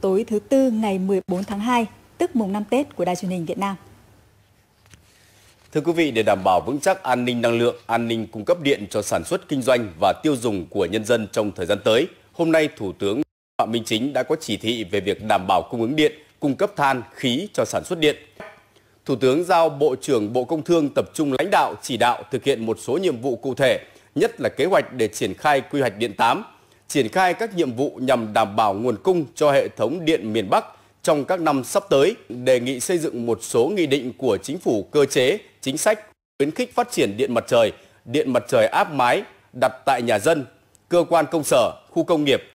tối thứ Tư ngày 14 tháng 2, tức mùng 5 Tết của Đài truyền hình Việt Nam. Thưa quý vị, để đảm bảo vững chắc an ninh năng lượng, an ninh cung cấp điện cho sản xuất kinh doanh và tiêu dùng của nhân dân trong thời gian tới, hôm nay Thủ tướng Phạm Minh Chính đã có chỉ thị về việc đảm bảo cung ứng điện, cung cấp than, khí cho sản xuất điện. Thủ tướng giao Bộ trưởng Bộ Công Thương tập trung lãnh đạo chỉ đạo thực hiện một số nhiệm vụ cụ thể, nhất là kế hoạch để triển khai quy hoạch điện 8 triển khai các nhiệm vụ nhằm đảm bảo nguồn cung cho hệ thống điện miền Bắc trong các năm sắp tới, đề nghị xây dựng một số nghị định của chính phủ cơ chế, chính sách khuyến khích phát triển điện mặt trời, điện mặt trời áp mái đặt tại nhà dân, cơ quan công sở, khu công nghiệp,